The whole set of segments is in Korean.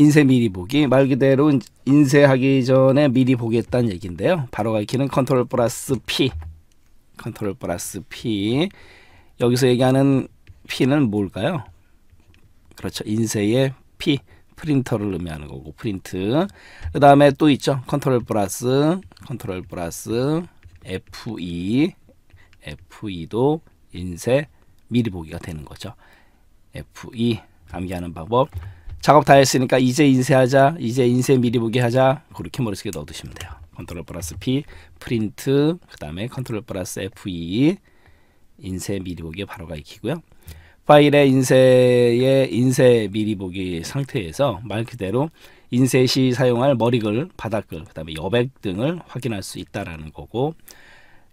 인쇄 미리 보기 말 그대로 인쇄하기 전에 미리 보겠다는 얘기인데요. 바로 가리키는 컨트롤 플러스 P 컨트롤 플러스 P 여기서 얘기하는 P는 뭘까요? 그렇죠. 인쇄의 P 프린터를 의미하는 거고 프린트 그 다음에 또 있죠. 컨트롤 플러스 컨트롤 플러스 f e f e 도 인쇄 미리 보기가 되는 거죠. f e 암기하는 방법 작업 다 했으니까 이제 인쇄하자. 이제 인쇄 미리 보기 하자. 그렇게 머릿속에 넣어두시면 돼요. 컨트롤 플러스 P 프린트 그 다음에 컨트롤 플러스 F2 e, 인쇄 미리 보기 바로 가익히고요. 파일의 인쇄의 인쇄 미리 보기 상태에서 말 그대로 인쇄 시 사용할 머리글, 바닥글, 그 다음에 여백 등을 확인할 수 있다라는 거고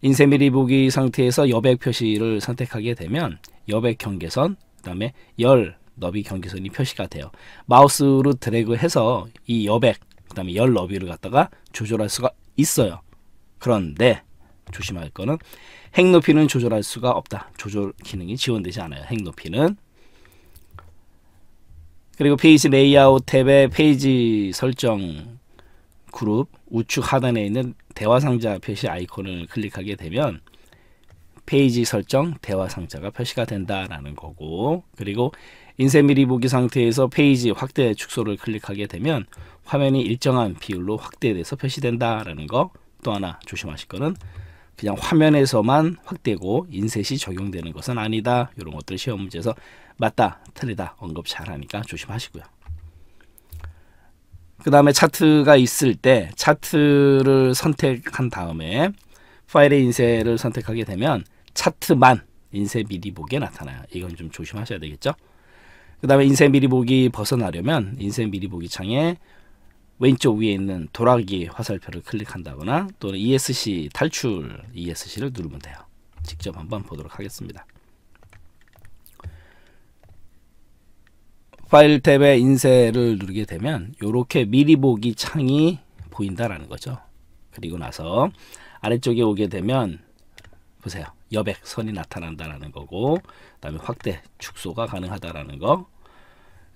인쇄 미리 보기 상태에서 여백 표시를 선택하게 되면 여백 경계선, 그 다음에 열, 너비 경계선이 표시가 돼요. 마우스로 드래그해서 이 여백, 그 다음에 열 너비를 갖다가 조절할 수가 있어요. 그런데 조심할 거는 핵 높이는 조절할 수가 없다. 조절 기능이 지원되지 않아요. 핵 높이는 그리고 페이지 레이아웃 탭의 페이지 설정 그룹 우측 하단에 있는 대화 상자 표시 아이콘을 클릭하게 되면 페이지 설정 대화 상자가 표시가 된다라는 거고 그리고 인쇄 미리 보기 상태에서 페이지 확대 축소를 클릭하게 되면 화면이 일정한 비율로 확대돼서 표시된다라는 거또 하나 조심하실 거는 그냥 화면에서만 확대고 인쇄시 적용되는 것은 아니다. 이런 것들 시험 문제에서 맞다, 틀리다 언급 잘하니까 조심하시고요. 그 다음에 차트가 있을 때 차트를 선택한 다음에 파일의 인쇄를 선택하게 되면 차트만 인쇄 미리 보기에 나타나요. 이건 좀 조심하셔야 되겠죠. 그 다음에 인쇄 미리 보기 벗어나려면 인쇄 미리 보기 창에 왼쪽 위에 있는 도라기 화살표를 클릭한다거나 또는 ESC 탈출 ESC를 누르면 돼요. 직접 한번 보도록 하겠습니다. 파일 탭에 인쇄를 누르게 되면 이렇게 미리 보기 창이 보인다라는 거죠. 그리고 나서 아래쪽에 오게 되면 보세요. 여백선이 나타난다라는 거고 그다음에 확대 축소가 가능하다라는 거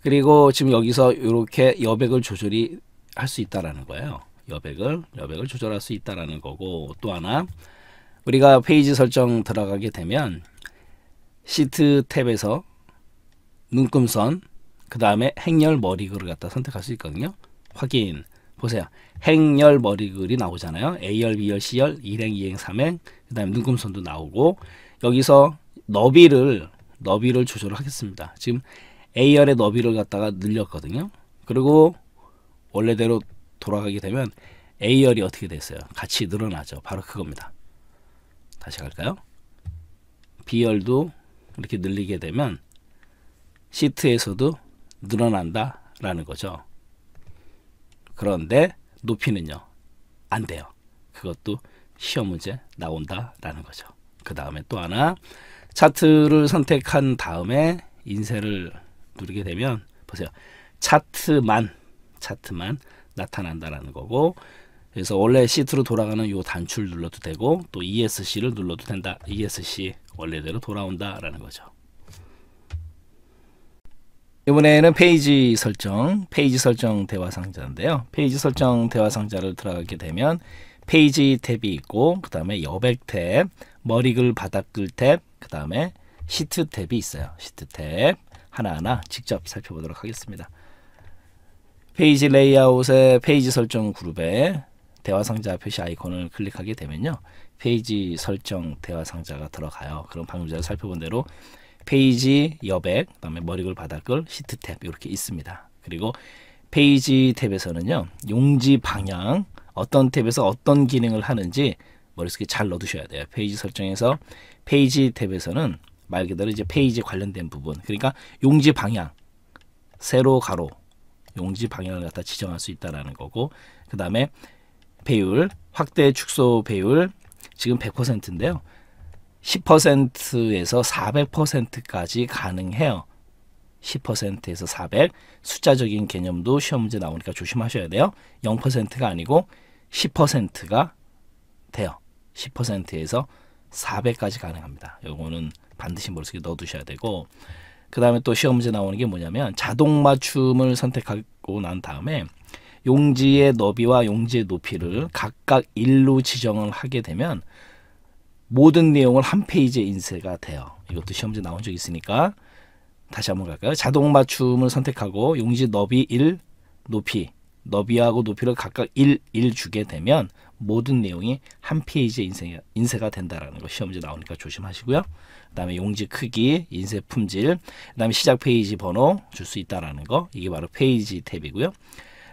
그리고 지금 여기서 이렇게 여백을 조절이 할 수 있다라는 거예요. 여백을 여백을 조절할 수 있다라는 거고 또 하나 우리가 페이지 설정 들어가게 되면 시트 탭에서 눈금선 그 다음에 행렬 머리글을 갖다 선택할 수 있거든요. 확인 보세요. 행렬 머리글이 나오잖아요. A열, B열, C열, 1행, 2행, 3행 그다음에 눈금선도 나오고 여기서 너비를 너비를 조절을 하겠습니다. 지금 A열의 너비를 갖다가 늘렸거든요. 그리고 원래대로 돌아가게 되면 A열이 어떻게 됐어요? 같이 늘어나죠. 바로 그겁니다. 다시 갈까요? B열도 이렇게 늘리게 되면 시트에서도 늘어난다라는 거죠. 그런데 높이는요. 안 돼요. 그것도 시험 문제 나온다라는 거죠. 그 다음에 또 하나 차트를 선택한 다음에 인쇄를 누르게 되면 보세요. 차트만 차트만 나타난다라는 거고 그래서 원래 시트로 돌아가는 요 단추를 눌러도 되고 또 ESC를 눌러도 된다. ESC 원래대로 돌아온다라는 거죠. 이번에는 페이지 설정, 페이지 설정 대화 상자인데요. 페이지 설정 대화 상자를 들어가게 되면 페이지 탭이 있고 그 다음에 여백 탭, 머리글 바닥글 탭, 그 다음에 시트 탭이 있어요. 시트 탭 하나하나 직접 살펴보도록 하겠습니다. 페이지 레이아웃의 페이지 설정 그룹에 대화 상자 표시 아이콘을 클릭하게 되면요. 페이지 설정 대화 상자가 들어가요. 그럼 방금 전에 살펴본 대로 페이지 여백, 그다음에 머리글 바닥글, 시트 탭 이렇게 있습니다. 그리고 페이지 탭에서는요. 용지 방향, 어떤 탭에서 어떤 기능을 하는지 머릿속에 잘 넣어두셔야 돼요. 페이지 설정에서 페이지 탭에서는 말 그대로 이제 페이지 관련된 부분 그러니까 용지 방향 세로 가로 용지 방향을 갖다 지정할 수 있다라는 거고 그 다음에 배율 확대 축소 배율 지금 100%인데요. 10%에서 400%까지 가능해요. 10%에서 400 숫자적인 개념도 시험 문제 나오니까 조심하셔야 돼요. 0%가 아니고 10%가 돼요. 10%에서 400까지 가능합니다. 요거는 반드시 머릿속에 넣어두셔야 되고 그 다음에 또 시험 문제 나오는 게 뭐냐면 자동 맞춤을 선택하고 난 다음에 용지의 너비와 용지의 높이를 각각 1로 지정을 하게 되면 모든 내용을 한 페이지에 인쇄가 돼요. 이것도 시험 문제 나온 적이 있으니까 다시 한번 갈까요? 자동 맞춤을 선택하고 용지 너비 1, 높이, 너비하고 높이를 각각 1, 1 주게 되면 모든 내용이 한페이지에 인쇄, 인쇄가 된다라는 거 시험지 나오니까 조심하시고요. 그 다음에 용지 크기, 인쇄 품질, 그 다음에 시작 페이지 번호 줄 수 있다라는 거 이게 바로 페이지 탭이고요.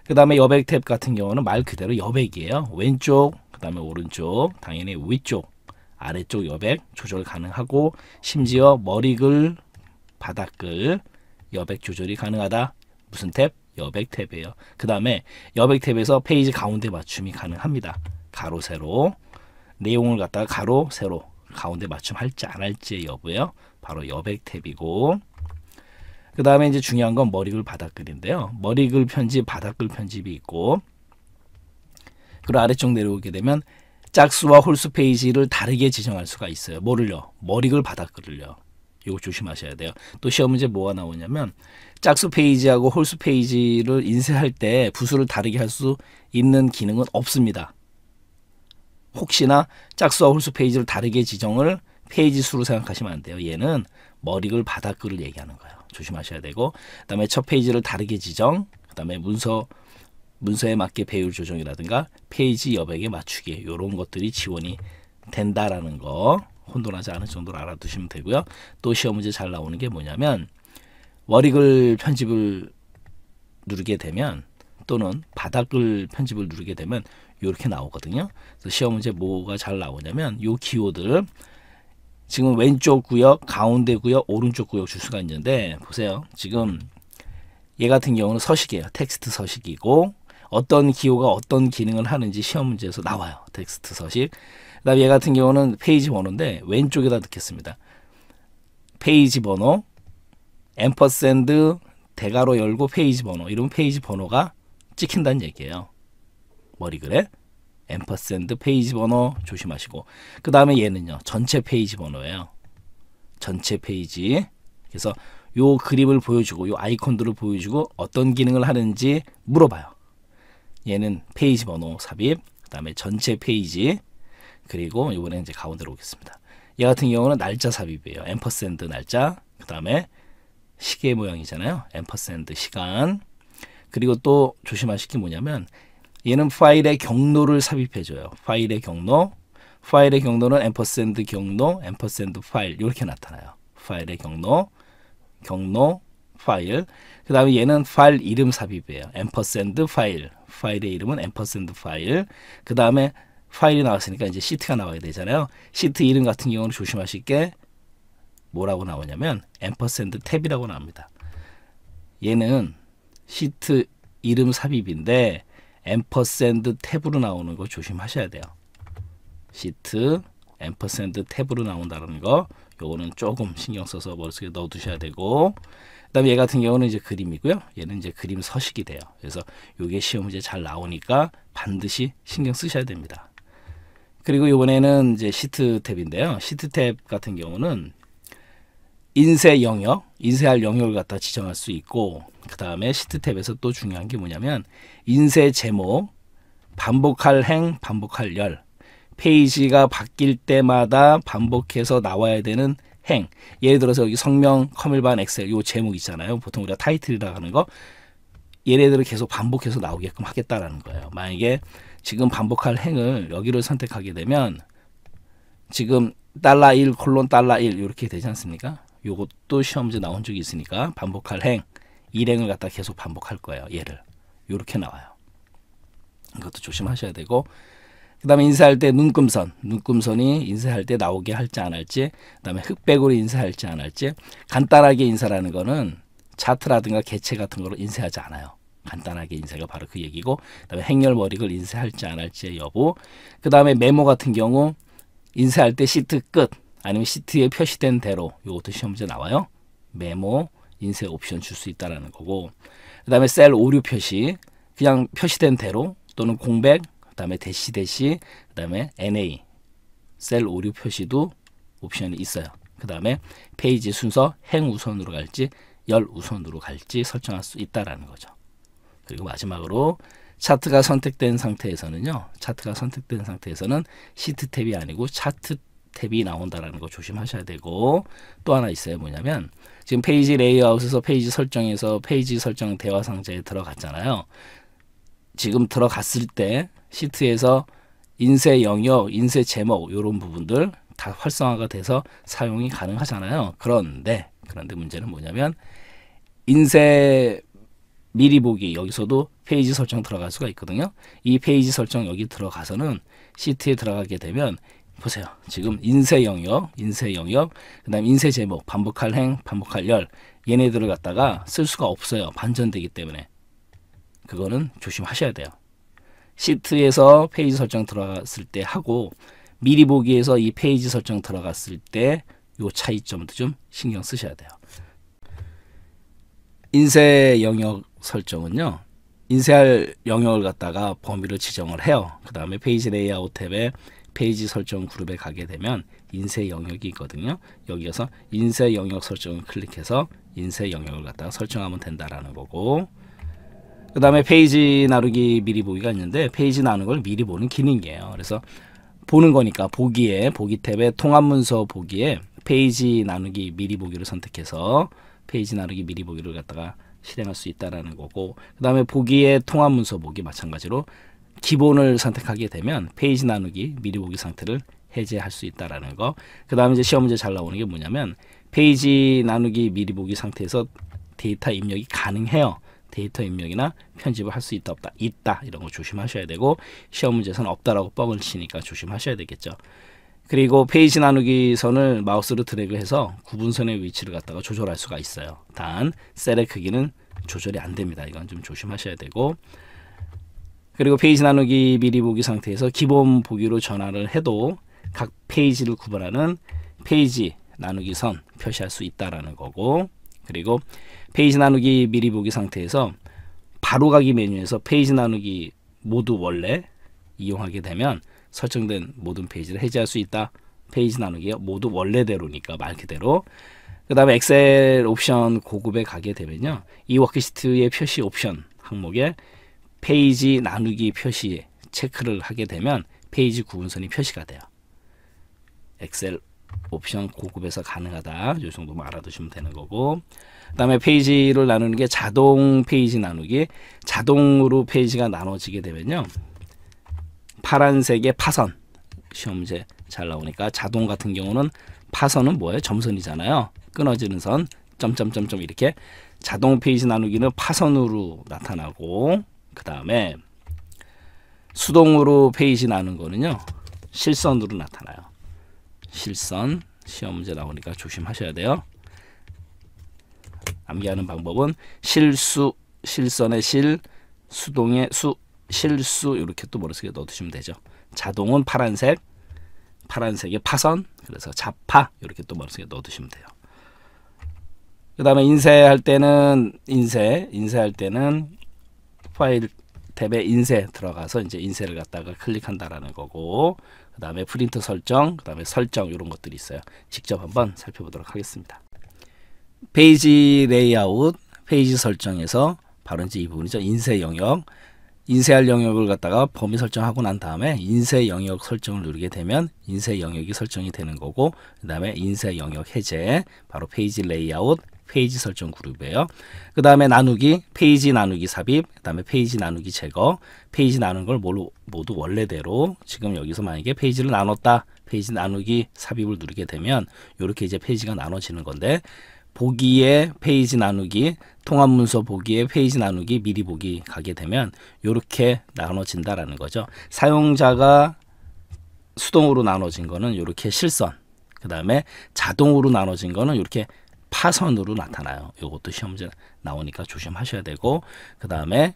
그 다음에 여백 탭 같은 경우는 말 그대로 여백이에요. 왼쪽, 그 다음에 오른쪽, 당연히 위쪽, 아래쪽 여백 조절 가능하고 심지어 머리글 바닥글 여백 조절이 가능하다. 무슨 탭? 여백 탭이에요. 그 다음에 여백 탭에서 페이지 가운데 맞춤이 가능합니다. 가로 세로 내용을 갖다가 가로 세로 가운데 맞춤 할지 안 할지의 여부예요. 바로 여백 탭이고 그 다음에 이제 중요한 건 머리글 바닥글인데요. 머리글 편집, 바닥글 편집이 있고 그리고 아래쪽 내려오게 되면 짝수와 홀수 페이지를 다르게 지정할 수가 있어요. 뭐를요? 머리글 바닥글을요. 이거 조심하셔야 돼요. 또 시험 문제 뭐가 나오냐면 짝수 페이지하고 홀수 페이지를 인쇄할 때 부수를 다르게 할 수 있는 기능은 없습니다. 혹시나 짝수와 홀수 페이지를 다르게 지정을 페이지 수로 생각하시면 안 돼요. 얘는 머리글 바닥글을 얘기하는 거예요. 조심하셔야 되고 그다음에 첫 페이지를 다르게 지정, 그다음에 문서 문서에 맞게 배율 조정이라든가 페이지 여백에 맞추기 이런 것들이 지원이 된다라는 거 혼돈하지 않을 정도로 알아두시면 되고요. 또 시험 문제 잘 나오는 게 뭐냐면 월익을 편집을 누르게 되면 또는 바닥을 편집을 누르게 되면 이렇게 나오거든요. 그래서 시험 문제 뭐가 잘 나오냐면 요 기호들 지금 왼쪽 구역, 가운데 구역, 오른쪽 구역 줄 수가 있는데 보세요. 지금 얘 같은 경우는 서식이에요. 텍스트 서식이고 어떤 기호가 어떤 기능을 하는지 시험 문제에서 나와요. 텍스트 서식. 그다음에 얘 같은 경우는 페이지 번호인데 왼쪽에다 넣겠습니다. 페이지 번호 앰퍼샌드 대괄호 열고 페이지 번호 이러면 페이지 번호가 찍힌다는 얘기예요. 머리글에 앰퍼샌드 페이지 번호 조심하시고 그 다음에 얘는요 전체 페이지 번호예요. 전체 페이지 그래서 요그립을 보여주고 요 아이콘들을 보여주고 어떤 기능을 하는지 물어봐요. 얘는 페이지 번호 삽입, 그 다음에 전체 페이지, 그리고 이번에 이제 가운데로 오겠습니다. 이 같은 경우는 날짜 삽입이에요. 앰퍼센드 날짜, 그 다음에 시계 모양이잖아요. 앰퍼센드 시간. 그리고 또 조심하실 게 뭐냐면 얘는 파일의 경로를 삽입해줘요. 파일의 경로, 파일의 경로는 앰퍼센드 경로, 앰퍼센드 파일 이렇게 나타나요. 파일의 경로, 경로, 파일. 그 다음에 얘는 파일 이름 삽입이에요. 앰퍼센드 파일. 파일의 이름은 앰퍼센드 파일. 그 다음에 파일이 나왔으니까 이제 시트가 나와야 되잖아요. 시트 이름 같은 경우는 조심하실 게 뭐라고 나오냐면 앰퍼센드 탭이라고 나옵니다. 얘는 시트 이름 삽입인데 앰퍼센드 탭으로 나오는 거 조심하셔야 돼요. 시트 앰퍼센드 탭으로 나온다는 거 요거는 조금 신경 써서 머릿속에 넣어 두셔야 되고 그다음에 얘 같은 경우는 이제 그림이고요. 얘는 이제 그림 서식이 돼요. 그래서 요게 시험 문제 잘 나오니까 반드시 신경 쓰셔야 됩니다. 그리고 이번에는 이제 시트 탭인데요. 시트 탭 같은 경우는 인쇄 영역, 인쇄할 영역을 갖다 지정할 수 있고 그 다음에 시트 탭에서 또 중요한 게 뭐냐면 인쇄 제목, 반복할 행, 반복할 열, 페이지가 바뀔 때마다 반복해서 나와야 되는 행. 예를 들어서 여기 성명, 컴일반, 엑셀 요 제목 있잖아요. 보통 우리가 타이틀이라고 하는 거 얘네들을 계속 반복해서 나오게끔 하겠다라는 거예요. 만약에 지금 반복할 행을 여기를 선택하게 되면 지금 달러 1 콜론 달러 1 이렇게 되지 않습니까? 요것도 시험지 나온 적이 있으니까 반복할 행 일행을 갖다 계속 반복할 거예요. 얘를 이렇게 나와요. 이것도 조심하셔야 되고 그 다음에 인사할때 눈금선 눈금선이 인사할때 나오게 할지 안 할지 그 다음에 흑백으로 인사할지안 할지 간단하게 인사라는 거는 차트라든가 개체 같은 거로 인쇄하지 않아요. 간단하게 인쇄가 바로 그 얘기고 그다음에 행렬 머리글 인쇄할지 안 할지의 여부 그다음에 메모 같은 경우 인쇄할 때 시트 끝 아니면 시트에 표시된 대로 이것도 시험 문제 나와요. 메모 인쇄 옵션 줄 수 있다라는 거고 그다음에 셀 오류 표시 그냥 표시된 대로 또는 공백 그다음에 대시 대시 그다음에 NA 셀 오류 표시도 옵션이 있어요. 그다음에 페이지 순서 행 우선으로 갈지 열 우선으로 갈지 설정할 수 있다라는 거죠. 그리고 마지막으로 차트가 선택된 상태에서는요. 차트가 선택된 상태에서는 시트 탭이 아니고 차트 탭이 나온다라는 거 조심하셔야 되고 또 하나 있어요. 뭐냐면 지금 페이지 레이아웃에서 페이지 설정에서 페이지 설정 대화 상자에 들어갔잖아요. 지금 들어갔을 때 시트에서 인쇄 영역, 인쇄 제목 이런 부분들 다 활성화가 돼서 사용이 가능하잖아요. 그런데 그런데 문제는 뭐냐면 인쇄 미리 보기 여기서도 페이지 설정 들어갈 수가 있거든요. 이 페이지 설정 여기 들어가서는 시트에 들어가게 되면 보세요. 지금 인쇄 영역, 인쇄 영역, 그 다음 인쇄 제목, 반복할 행, 반복할 열 얘네들을 갖다가 쓸 수가 없어요. 반전되기 때문에. 그거는 조심하셔야 돼요. 시트에서 페이지 설정 들어갔을 때 하고 미리 보기에서 이 페이지 설정 들어갔을 때 요 차이점도 좀 신경 쓰셔야 돼요. 인쇄 영역 설정은요. 인쇄할 영역을 갖다가 범위를 지정을 해요. 그 다음에 페이지 레이아웃 탭에 페이지 설정 그룹에 가게 되면 인쇄 영역이 있거든요. 여기에서 인쇄 영역 설정을 클릭해서 인쇄 영역을 갖다가 설정하면 된다라는 거고 그 다음에 페이지 나누기 미리 보기가 있는데 페이지 나누는 걸 미리 보는 기능이에요. 그래서 보는 거니까 보기에 보기 탭에 통합 문서 보기에 페이지 나누기 미리 보기를 선택해서 페이지 나누기 미리 보기를 갖다가 실행할 수 있다라는 거고 그 다음에 보기에 통합 문서 보기 마찬가지로 기본을 선택하게 되면 페이지 나누기 미리 보기 상태를 해제할 수 있다라는 거. 그 다음에 이제 시험 문제 잘 나오는 게 뭐냐면 페이지 나누기 미리 보기 상태에서 데이터 입력이 가능해요. 데이터 입력이나 편집을 할 수 있다 없다 있다 이런 거 조심하셔야 되고 시험 문제에서는 없다라고 뻥을 치니까 조심하셔야 되겠죠. 그리고 페이지 나누기 선을 마우스로 드래그 해서 구분선의 위치를 갖다가 조절할 수가 있어요. 단 셀의 크기는 조절이 안 됩니다. 이건 좀 조심하셔야 되고 그리고 페이지 나누기 미리 보기 상태에서 기본 보기로 전환을 해도 각 페이지를 구분하는 페이지 나누기 선 표시할 수 있다라는 거고 그리고 페이지 나누기 미리 보기 상태에서 바로가기 메뉴에서 페이지 나누기 모두 원래 이용하게 되면 설정된 모든 페이지를 해제할 수 있다. 페이지 나누기가 모두 원래대로니까 말 그대로. 그 다음에 엑셀 옵션 고급에 가게 되면요. 이 워크시트의 표시 옵션 항목에 페이지 나누기 표시 체크를 하게 되면 페이지 구분선이 표시가 돼요. 엑셀 옵션 고급에서 가능하다. 이 정도만 알아두시면 되는 거고. 그 다음에 페이지를 나누는 게 자동 페이지 나누기. 자동으로 페이지가 나눠지게 되면요. 파란색의 파선 시험 문제 잘 나오니까 자동 같은 경우는 파선은 뭐예요? 점선이잖아요. 끊어지는 선 점점점점 이렇게 자동 페이지 나누기는 파선으로 나타나고 그 다음에 수동으로 페이지 나는 거는요 실선으로 나타나요. 실선 시험 문제 나오니까 조심하셔야 돼요. 암기하는 방법은 실수 실선의 실 수동의 수 실수 이렇게 또 머릿속에 넣어두시면 되죠. 자동은 파란색, 파란색의 파선, 그래서 자파 이렇게 또 머릿속에 넣어두시면 돼요. 그 다음에 인쇄할 때는 인쇄, 인쇄할 때는 파일 탭에 인쇄 들어가서 이제 인쇄를 갖다가 클릭한다라는 거고 그 다음에 프린트 설정, 그 다음에 설정 이런 것들이 있어요. 직접 한번 살펴보도록 하겠습니다. 페이지 레이아웃, 페이지 설정에서 바로 이제 이 부분이죠. 인쇄 영역, 인쇄할 영역을 갖다가 범위 설정하고 난 다음에 인쇄 영역 설정을 누르게 되면 인쇄 영역이 설정이 되는 거고 그 다음에 인쇄 영역 해제 바로 페이지 레이아웃 페이지 설정 그룹이에요. 그 다음에 나누기, 페이지 나누기 삽입, 그 다음에 페이지 나누기 제거, 페이지 나눈 걸 모두, 모두 원래대로 지금 여기서 만약에 페이지를 나눴다, 페이지 나누기 삽입을 누르게 되면 이렇게 이제 페이지가 나눠지는 건데 보기에 페이지 나누기, 통합문서 보기에 페이지 나누기 미리 보기 가게 되면 이렇게 나눠진다라는 거죠. 사용자가 수동으로 나눠진 거는 이렇게 실선 그 다음에 자동으로 나눠진 거는 이렇게 파선으로 나타나요. 이것도 시험지 나오니까 조심하셔야 되고 그 다음에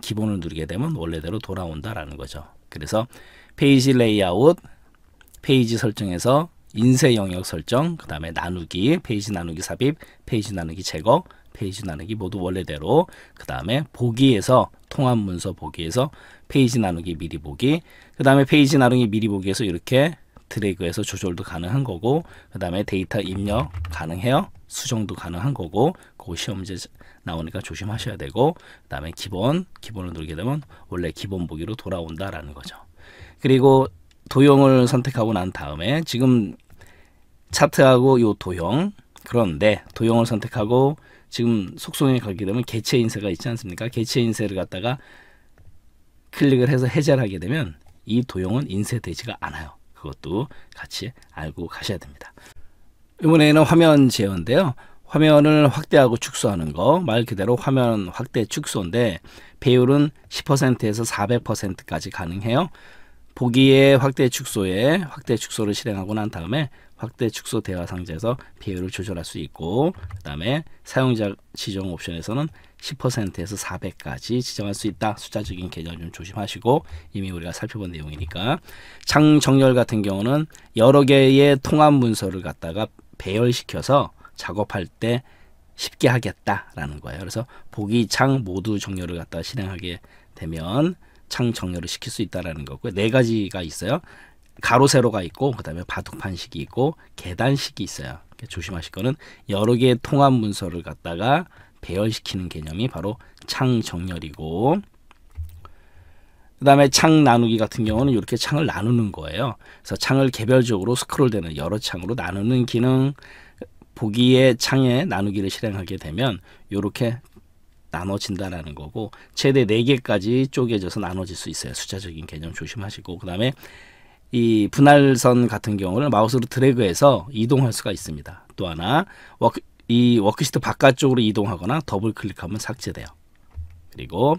기본을 누르게 되면 원래대로 돌아온다라는 거죠. 그래서 페이지 레이아웃, 페이지 설정에서 인쇄 영역 설정, 그 다음에 나누기, 페이지 나누기 삽입, 페이지 나누기 제거, 페이지 나누기 모두 원래대로 그 다음에 보기에서 통합 문서 보기에서 페이지 나누기 미리 보기 그 다음에 페이지 나누기 미리 보기에서 이렇게 드래그해서 조절도 가능한 거고 그 다음에 데이터 입력 가능해요 수정도 가능한 거고 그거 시험제 나오니까 조심하셔야 되고 그 다음에 기본 기본을 누르게 되면 원래 기본 보기로 돌아온다라는 거죠 그리고 도형을 선택하고 난 다음에 지금 차트하고 요 도형 그런데 도형을 선택하고 지금 속성에 가게 되면 개체 인쇄가 있지 않습니까? 개체 인쇄를 갖다가 클릭을 해서 해제를 하게 되면 이 도형은 인쇄되지가 않아요. 그것도 같이 알고 가셔야 됩니다. 이번에는 화면 제어인데요. 화면을 확대하고 축소하는 거 말 그대로 화면 확대 축소인데 배율은 10%에서 400%까지 가능해요. 보기에 확대 축소에 확대 축소를 실행하고 난 다음에 확대 축소 대화 상자에서 비율을 조절할 수 있고 그 다음에 사용자 지정 옵션에서는 10%에서 400까지 지정할 수 있다. 숫자적인 계정을 좀 조심하시고 이미 우리가 살펴본 내용이니까 창정렬 같은 경우는 여러 개의 통합 문서를 갖다가 배열시켜서 작업할 때 쉽게 하겠다라는 거예요. 그래서 보기 창 모두 정렬을 갖다가 실행하게 되면 창 정렬을 시킬 수 있다라는 거고요. 네 가지가 있어요. 가로 세로가 있고 그다음에 바둑판식이 있고 계단식이 있어요. 조심하실 거는 여러 개의 통합 문서를 갖다가 배열시키는 개념이 바로 창 정렬이고 그 다음에 창 나누기 같은 경우는 이렇게 창을 나누는 거예요. 그래서 창을 개별적으로 스크롤되는 여러 창으로 나누는 기능 보기의 창에 나누기를 실행하게 되면 이렇게 나눠진다라는 거고 최대 4개까지 쪼개져서 나눠질 수 있어요. 숫자적인 개념 조심하시고 그 다음에 이 분할선 같은 경우는 마우스로 드래그해서 이동할 수가 있습니다. 또 하나 워크, 이 워크시트 바깥쪽으로 이동하거나 더블 클릭하면 삭제돼요. 그리고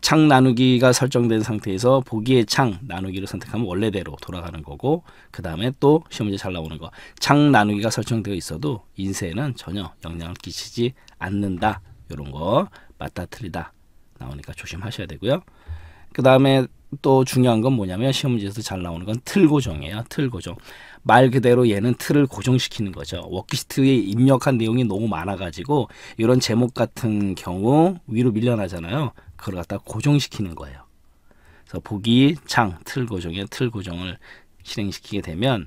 창 나누기가 설정된 상태에서 보기의 창 나누기를 선택하면 원래대로 돌아가는 거고 그 다음에 또시험문잘 나오는 거창 나누기가 설정되어 있어도 인쇄에는 전혀 영향을 끼치지 않는다 이런 거 맞다 틀리다 나오니까 조심하셔야 되고요 그 다음에 또 중요한 건 뭐냐면 시험지에서 잘 나오는 건 틀 고정이에요. 틀 고정. 말 그대로 얘는 틀을 고정시키는 거죠. 워크시트에 입력한 내용이 너무 많아가지고 이런 제목 같은 경우 위로 밀려나잖아요. 그걸 갖다 고정시키는 거예요. 그래서 보기 창 틀 고정에 틀 고정을 실행시키게 되면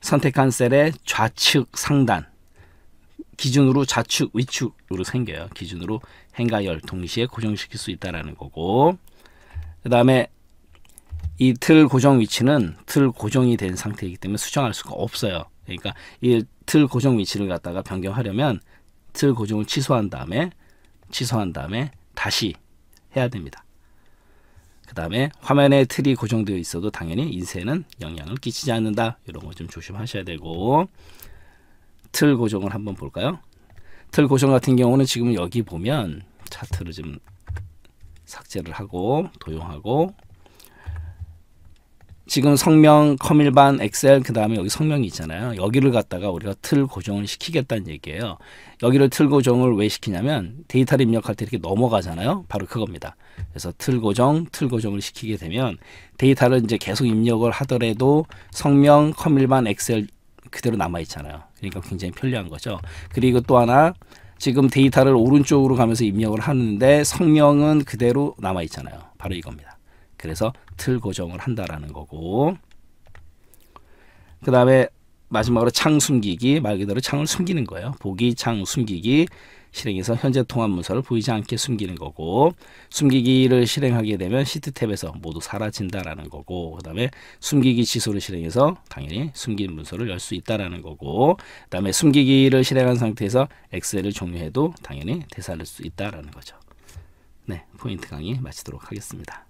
선택한 셀의 좌측 상단 기준으로 좌측 위축으로 생겨요. 기준으로 행과 열 동시에 고정시킬 수 있다라는 거고 그 다음에 이 틀 고정 위치는 틀 고정이 된 상태이기 때문에 수정할 수가 없어요. 그러니까 이 틀 고정 위치를 갖다가 변경하려면 틀 고정을 취소한 다음에 취소한 다음에 다시 해야 됩니다. 그 다음에 화면에 틀이 고정되어 있어도 당연히 인쇄는 영향을 끼치지 않는다. 이런 거 좀 조심하셔야 되고 틀 고정을 한번 볼까요? 틀 고정 같은 경우는 지금 여기 보면 차트를 좀 삭제를 하고 도용하고 지금 성명 커밀반 엑셀 그 다음에 여기 성명이 있잖아요. 여기를 갖다가 우리가 틀 고정을 시키겠다는 얘기예요. 여기를 틀 고정을 왜 시키냐면 데이터를 입력할 때 이렇게 넘어가잖아요. 바로 그겁니다. 그래서 틀 고정, 틀 고정을 시키게 되면 데이터를 이제 계속 입력을 하더라도 성명 커밀반 엑셀 그대로 남아 있잖아요. 그러니까 굉장히 편리한 거죠. 그리고 또 하나 지금 데이터를 오른쪽으로 가면서 입력을 하는데 성명은 그대로 남아 있잖아요. 바로 이겁니다. 그래서 틀 고정을 한다라는 거고 그 다음에 마지막으로 창 숨기기 말 그대로 창을 숨기는 거예요. 보기 창 숨기기 실행해서 현재 통합 문서를 보이지 않게 숨기는 거고 숨기기를 실행하게 되면 시트 탭에서 모두 사라진다라는 거고 그 다음에 숨기기 취소를 실행해서 당연히 숨긴 문서를 열 수 있다라는 거고 그 다음에 숨기기를 실행한 상태에서 엑셀을 종료해도 당연히 되살릴 수 있다라는 거죠. 네, 포인트 강의 마치도록 하겠습니다.